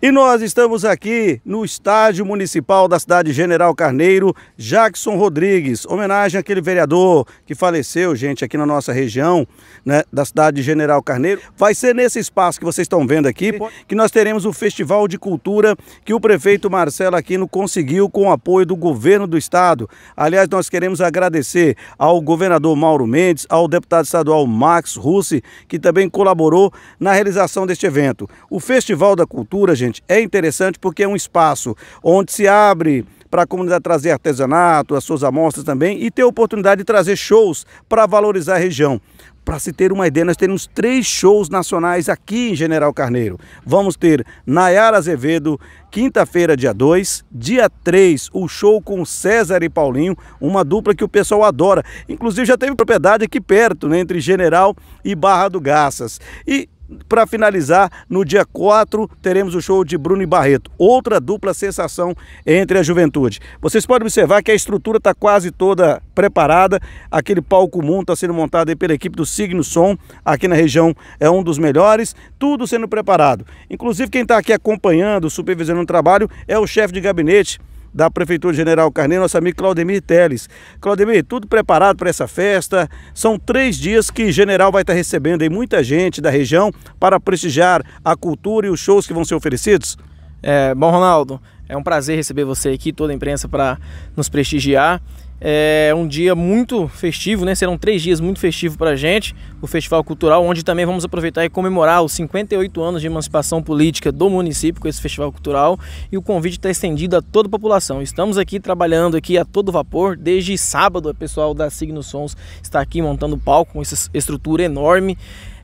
E nós estamos aqui no estádio municipal da cidade General Carneiro, Jackson Rodrigues, homenagem àquele vereador que faleceu, gente, aqui na nossa região, né, da cidade General Carneiro. Vai ser nesse espaço que vocês estão vendo aqui que nós teremos o Festival de Cultura que o prefeito Marcelo Aquino conseguiu com o apoio do governo do estado. Aliás, nós queremos agradecer ao governador Mauro Mendes, ao deputado estadual Max Russi, que também colaborou na realização deste evento. O Festival da Cultura, gente, gente, é interessante porque é um espaço onde se abre para a comunidade trazer artesanato, as suas amostras também e ter a oportunidade de trazer shows para valorizar a região. Para se ter uma ideia, nós temos três shows nacionais aqui em General Carneiro. Vamos ter Nayara Azevedo, quinta-feira, dia 2, dia 3, o show com César e Paulinho, uma dupla que o pessoal adora. Inclusive já teve propriedade aqui perto, né, entre General e Barra do Garças. E para finalizar, no dia 4 teremos o show de Bruno e Barreto, outra dupla sensação entre a juventude. Vocês podem observar que a estrutura está quase toda preparada, aquele palco comum está sendo montado pela equipe do Signo Som, aqui na região é um dos melhores, tudo sendo preparado. Inclusive quem está aqui acompanhando, supervisionando o trabalho é o chefe de gabinete da Prefeitura General Carneiro, nosso amigo Claudemir Teles. Claudemir, tudo preparado para essa festa? São três dias que General vai estar tá recebendo aí muita gente da região para prestigiar a cultura e os shows que vão ser oferecidos? É, bom, Ronaldo, é um prazer receber você aqui, toda a imprensa, para nos prestigiar. É um dia muito festivo, né? Serão três dias muito festivos para a gente, o Festival Cultural, onde também vamos aproveitar e comemorar os 58 anos de emancipação política do município com esse Festival Cultural. E o convite está estendido a toda a população. Estamos aqui trabalhando aqui a todo vapor. Desde sábado, o pessoal da Signo Sons está aqui montando o palco com essa estrutura enorme.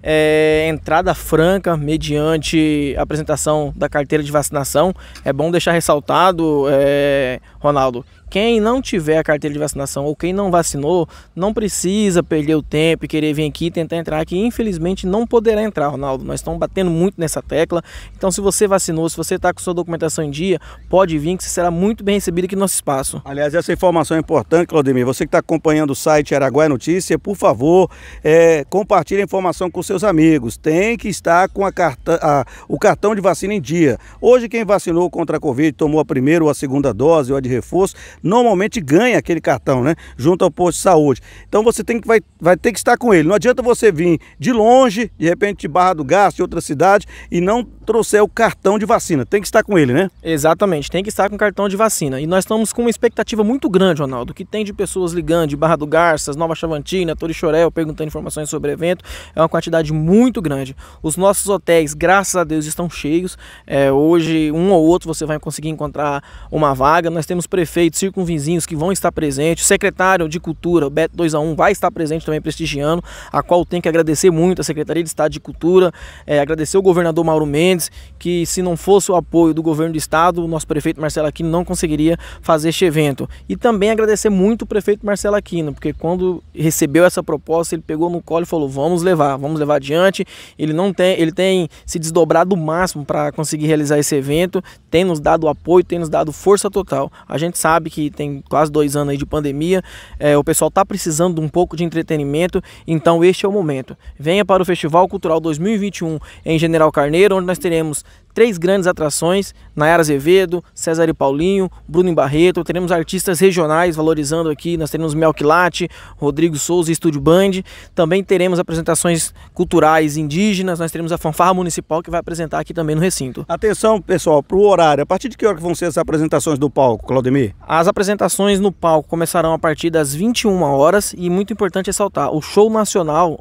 É, entrada franca mediante apresentação da carteira de vacinação. É bom deixar ressaltado, é, Ronaldo, quem não tiver a carteira de vacinação ou quem não vacinou, não precisa perder o tempo e querer vir aqui tentar entrar aqui. Infelizmente não poderá entrar, Ronaldo. Nós estamos batendo muito nessa tecla. Então, se você vacinou, se você está com sua documentação em dia, pode vir que você será muito bem recebido aqui no nosso espaço. Aliás, essa informação é importante, Claudemir. Você que está acompanhando o site Araguaia Notícia, por favor, é, compartilhe a informação com seus amigos. Tem que estar com a carta, a, o cartão de vacina em dia. Hoje, quem vacinou contra a Covid, tomou a primeira ou a segunda dose ou a de reforço, normalmente ganha aquele cartão, né? Junto ao posto de saúde. Então você tem que, vai, vai ter que estar com ele. Não adianta você vir de longe, de repente de Barra do Gasto, de outra cidade, e não trouxer o cartão de vacina. Tem que estar com ele, né? Exatamente, tem que estar com o cartão de vacina. E nós estamos com uma expectativa muito grande, Ronaldo, que tem de pessoas ligando de Barra do Garças, Nova Chavantina, Torixorel, perguntando informações sobre o evento. É uma quantidade muito grande. Os nossos hotéis, graças a Deus, estão cheios. É, hoje, um ou outro, você vai conseguir encontrar uma vaga. Nós temos prefeitos circunvizinhos que vão estar presentes. O secretário de Cultura, Beto 2A1, vai estar presente também prestigiando, a qual tem que agradecer muito a Secretaria de Estado de Cultura, é, agradecer o governador Mauro Mendes, que se não fosse o apoio do governo do estado, o nosso prefeito Marcelo Aquino não conseguiria fazer este evento. E também agradecer muito o prefeito Marcelo Aquino, porque quando recebeu essa proposta, ele pegou no colo e falou: "Vamos levar, vamos levar adiante". Ele não tem, ele tem se desdobrado o máximo para conseguir realizar esse evento, tem nos dado apoio, tem nos dado força total. A gente sabe que tem quase dois anos aí de pandemia, é, o pessoal está precisando de um pouco de entretenimento, então este é o momento. Venha para o Festival Cultural 2021 em General Carneiro, onde nós teremos três grandes atrações: Nayara Azevedo, César e Paulinho, Bruno e Barreto. Teremos artistas regionais valorizando aqui. Nós teremos Melquilate, Rodrigo Souza e Estúdio Band. Também teremos apresentações culturais indígenas. Nós teremos a fanfarra municipal que vai apresentar aqui também no recinto. Atenção, pessoal, para o horário. A partir de que hora vão ser as apresentações do palco, Claudemir? As apresentações no palco começarão a partir das 21 horas e muito importante ressaltar, o show nacional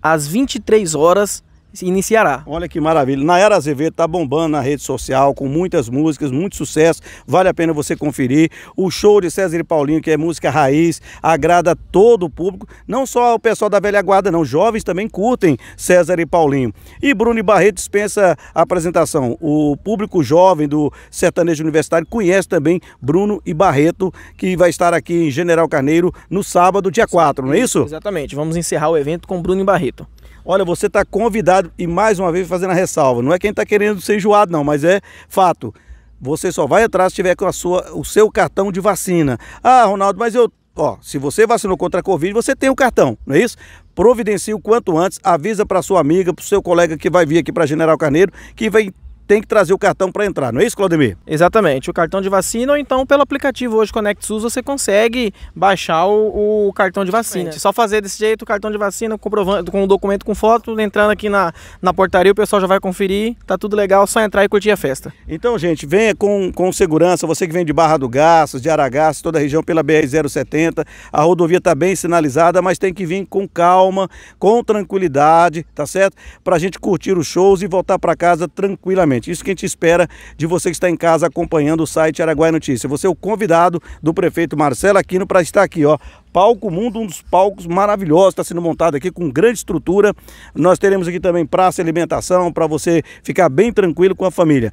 às 23 horas iniciará. Olha que maravilha. Nayara Azevedo está bombando na rede social com muitas músicas, muito sucesso. Vale a pena você conferir. O show de César e Paulinho, que é música raiz, agrada todo o público, não só o pessoal da velha guarda, não. Jovens também curtem César e Paulinho. E Bruno Barreto dispensa a apresentação. O público jovem do sertanejo universitário conhece também Bruno e Barreto, que vai estar aqui em General Carneiro no sábado, dia 4, não é isso? Exatamente. Vamos encerrar o evento com Bruno e Barreto. Olha, você está convidado, e mais uma vez fazendo a ressalva, não é quem está querendo ser enjoado não, mas é fato. Você só vai atrás se tiver com a sua, o seu cartão de vacina. Ah, Ronaldo, mas eu ó, se você vacinou contra a Covid, você tem o um cartão, não é isso? Providencie o quanto antes, avisa para sua amiga, para o seu colega que vai vir aqui para General Carneiro, que vai tem que trazer o cartão para entrar, não é isso, Claudemir? Exatamente, o cartão de vacina ou então pelo aplicativo hoje ConectSUS você consegue baixar o, o cartão de vacina. É. Só fazer desse jeito o cartão de vacina comprovando, com o um documento com foto, entrando aqui na, na portaria, o pessoal já vai conferir, tá tudo legal, só entrar e curtir a festa. Então, gente, venha com, com segurança, você que vem de Barra do Garças, de Aragaço, toda a região pela BR-070, a rodovia está bem sinalizada, mas tem que vir com calma, com tranquilidade, tá certo? Para a gente curtir os shows e voltar para casa tranquilamente. Isso que a gente espera de você que está em casa acompanhando o site Araguaia Notícia. Você é o convidado do prefeito Marcelo Aquino para estar aqui, ó. Palco Mundo, um dos palcos maravilhosos, está sendo montado aqui com grande estrutura. Nós teremos aqui também praça e alimentação para você ficar bem tranquilo com a família.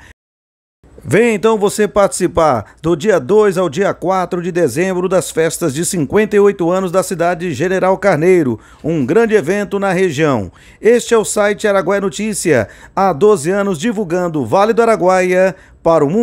Vem então você participar do dia 2 ao dia 4 de dezembro das festas de 58 anos da cidade de General Carneiro, um grande evento na região. Este é o site Araguaia Notícia, há 12 anos divulgando o Vale do Araguaia para o mundo.